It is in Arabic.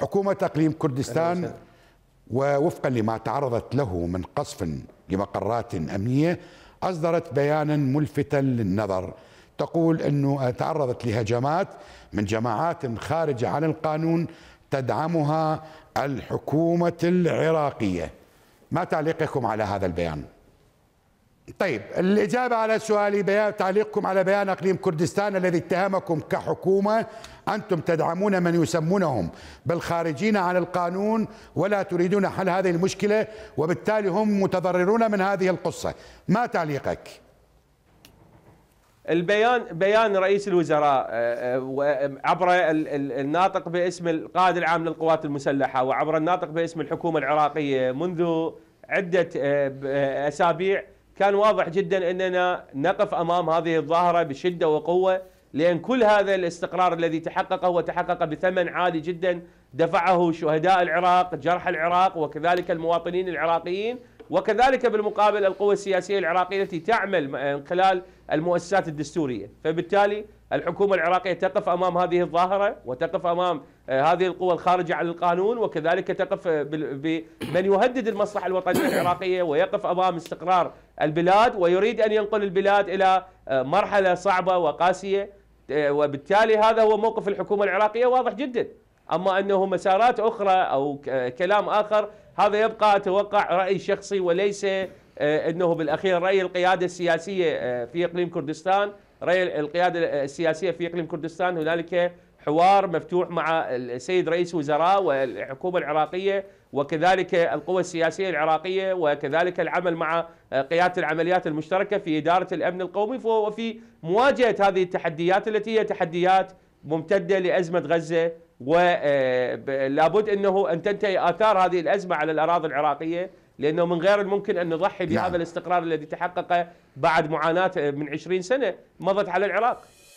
حكومة أقليم كردستان ووفقا لما تعرضت له من قصف لمقرات أمنية أصدرت بيانا ملفتا للنظر تقول أنه تعرضت لهجمات من جماعات خارجة عن القانون تدعمها الحكومة العراقية ما تعليقكم على هذا البيان؟ طيب الإجابة على سؤالي بيان تعليقكم على بيان أقليم كردستان الذي اتهمكم كحكومة أنتم تدعمون من يسمونهم بالخارجين عن القانون ولا تريدون حل هذه المشكلة وبالتالي هم متضررون من هذه القصة ما تعليقك؟ البيان بيان رئيس الوزراء آه، آه، عبر الناطق باسم القائد العام للقوات المسلحة وعبر الناطق باسم الحكومة العراقية منذ عدة آه، أسابيع كان واضح جدا أننا نقف أمام هذه الظاهرة بشدة وقوة لأن كل هذا الاستقرار الذي تحقق هو تحقق بثمن عالي جدا دفعه شهداء العراق جرح العراق وكذلك المواطنين العراقيين وكذلك بالمقابل القوى السياسية العراقية التي تعمل من خلال المؤسسات الدستورية فبالتالي الحكومة العراقية تقف أمام هذه الظاهرة وتقف أمام آه، هذه القوى الخارجة عن القانون وكذلك تقف آه، بمن يهدد المصلحة الوطنية العراقية ويقف أمام استقرار البلاد ويريد أن ينقل البلاد إلى آه، مرحلة صعبة وقاسية وبالتالي هذا هو موقف الحكومة العراقية واضح جدا أما أنه مسارات أخرى أو كلام آخر هذا يبقى أتوقع رأي شخصي وليس أنه بالأخير رأي القيادة السياسية في إقليم كردستان رأي القيادة السياسية في إقليم كردستان هنالك حوار مفتوح مع السيد رئيس وزراء والحكومة العراقية وكذلك القوى السياسية العراقية وكذلك العمل مع قيادة العمليات المشتركة في إدارة الأمن القومي وفي مواجهة هذه التحديات التي هي تحديات ممتدة لأزمة غزة ولابد آه، أنه أن تنتهي آثار هذه الأزمة على الأراضي العراقية لانه من غير الممكن ان نضحي بهذا نعم. الاستقرار الذي تحقق بعد معاناه من 20 سنه مضت على العراق